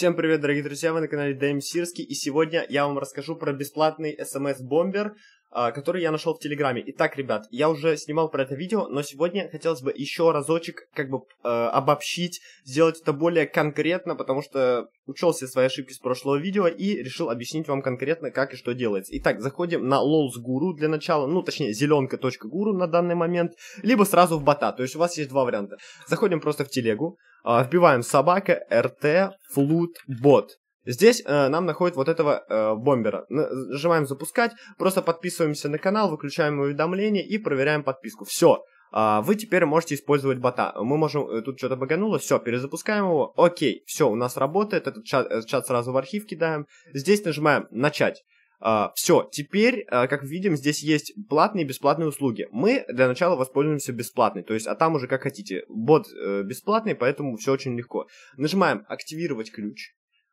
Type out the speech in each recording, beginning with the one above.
Всем привет, дорогие друзья, вы на канале Дэм Сирский, и сегодня я вам расскажу про бесплатный SMS-бомбер а, который я нашел в Телеграме. Итак, ребят, я уже снимал про это видео, но сегодня хотелось бы еще разочек как бы э, обобщить, сделать это более конкретно, потому что учел все свои ошибки с прошлого видео и решил объяснить вам конкретно, как и что делается. Итак, заходим на Lols Guru для начала, ну, точнее, зеленка.гуру на данный момент, либо сразу в бота, то есть у вас есть два варианта. Заходим просто в телегу, э, вбиваем собака, rt, флут, bot Здесь э, нам находит вот этого э, бомбера. Нажимаем запускать, просто подписываемся на канал, выключаем уведомления и проверяем подписку. Все. Э, а, вы теперь можете использовать бота. Мы можем... Э, тут что-то багануло. Все, перезапускаем его. Окей, все, у нас работает. Этот чат, э, чат сразу в архив кидаем. Здесь нажимаем «Начать». Uh, а, все, теперь, uh, как видим, здесь есть платные и бесплатные услуги. Мы для начала воспользуемся бесплатной, то есть, а там уже как хотите. Бот uh, бесплатный, поэтому все очень легко. Нажимаем «Активировать ключ».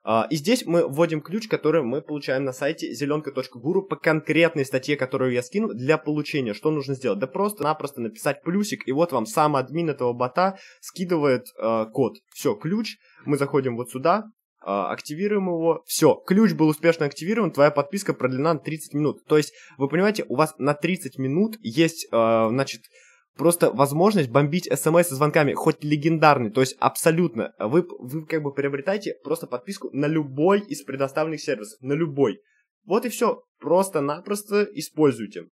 А, и здесь мы вводим ключ, который мы получаем на сайте зеленка.гуру по конкретной статье, которую я скинул, для получения. Что нужно сделать? Да просто-напросто написать плюсик, и вот вам сам админ этого бота скидывает э, код. Все, ключ. Мы заходим вот сюда, а, активируем его. Все, ключ был успешно активирован, твоя подписка продлена на 30 минут. То есть, вы понимаете, у вас на 30 минут есть, э, значит, просто возможность бомбить смс и звонками, хоть легендарный, то есть абсолютно. Вы, вы как бы приобретаете просто подписку на любой из предоставленных сервисов, на любой. Вот и все, просто-напросто используйте.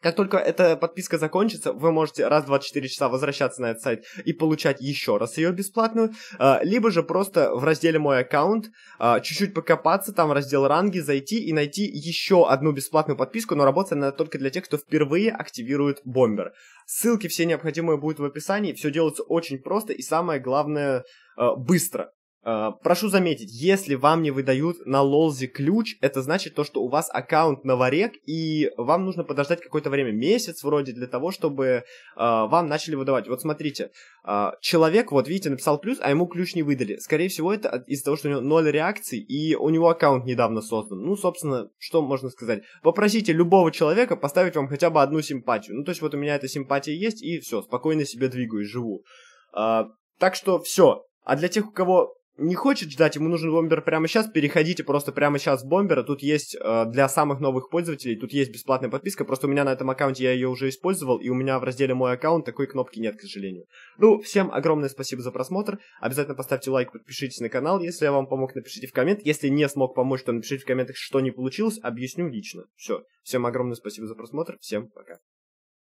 Как только эта подписка закончится, вы можете раз в 24 часа возвращаться на этот сайт и получать еще раз ее бесплатную, а, либо же просто в разделе «Мой аккаунт» а, чуть-чуть покопаться, там в раздел «Ранги» зайти и найти еще одну бесплатную подписку, но работает она только для тех, кто впервые активирует бомбер. Ссылки все необходимые будут в описании, все делается очень просто и самое главное а, быстро. Э, прошу заметить, если вам не выдают на лолзе ключ, это значит то, что у вас аккаунт на варек, и вам нужно подождать какое-то время, месяц вроде, для того, чтобы э, вам начали выдавать. Вот смотрите, э, человек, вот видите, написал плюс, а ему ключ не выдали. Скорее всего, это из-за того, что у него ноль реакций, и у него аккаунт недавно создан. Ну, собственно, что можно сказать? Попросите любого человека поставить вам хотя бы одну симпатию. Ну, то есть вот у меня эта симпатия есть, и все, спокойно себе двигаюсь, живу. Э, так что все. А для тех, у кого не хочет ждать, ему нужен бомбер прямо сейчас, переходите просто прямо сейчас в бомбера. Тут есть э, для самых новых пользователей, тут есть бесплатная подписка. Просто у меня на этом аккаунте я ее уже использовал, и у меня в разделе мой аккаунт такой кнопки нет, к сожалению. Ну, всем огромное спасибо за просмотр. Обязательно поставьте лайк, подпишитесь на канал. Если я вам помог, напишите в коммент. Если не смог помочь, то напишите в комментах, что не получилось, объясню лично. Все. Всем огромное спасибо за просмотр. Всем пока.